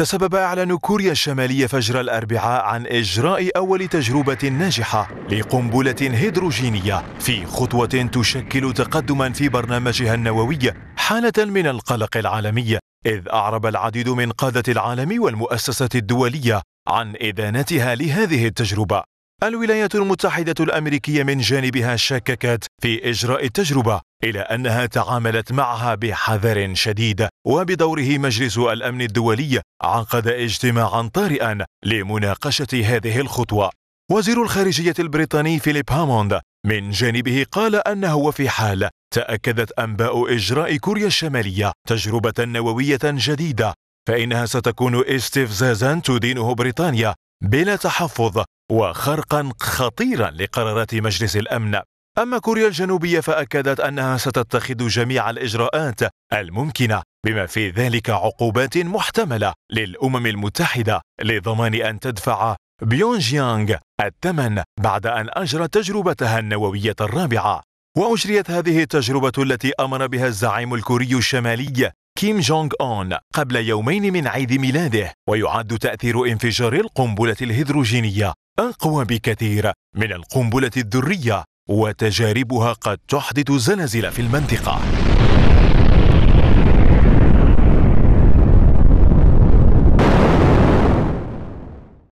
تسبب إعلان كوريا الشمالية فجر الأربعاء عن إجراء أول تجربة ناجحة لقنبلة هيدروجينية في خطوة تشكل تقدما في برنامجها النووي حالة من القلق العالمي إذ أعرب العديد من قادة العالم والمؤسسة الدولية عن إدانتها لهذه التجربة الولايات المتحدة الأمريكية من جانبها شككت في إجراء التجربة إلى أنها تعاملت معها بحذر شديد وبدوره مجلس الأمن الدولي عقد اجتماعا طارئا لمناقشة هذه الخطوة وزير الخارجية البريطاني فيليب هاموند من جانبه قال أنه وفي حال تأكدت أنباء إجراء كوريا الشمالية تجربة نووية جديدة فإنها ستكون استفزازا تدينه بريطانيا بلا تحفظ وخرقا خطيرا لقرارات مجلس الامن اما كوريا الجنوبيه فاكدت انها ستتخذ جميع الاجراءات الممكنه بما في ذلك عقوبات محتمله للامم المتحده لضمان ان تدفع بيونج يانغ الثمن بعد ان اجرت تجربتها النوويه الرابعه واجريت هذه التجربه التي امر بها الزعيم الكوري الشمالي كيم جونغ اون قبل يومين من عيد ميلاده ويعد تاثير انفجار القنبله الهيدروجينيه أقوى بكثير من القنبلة الذرية وتجاربها قد تحدث زلازل في المنطقة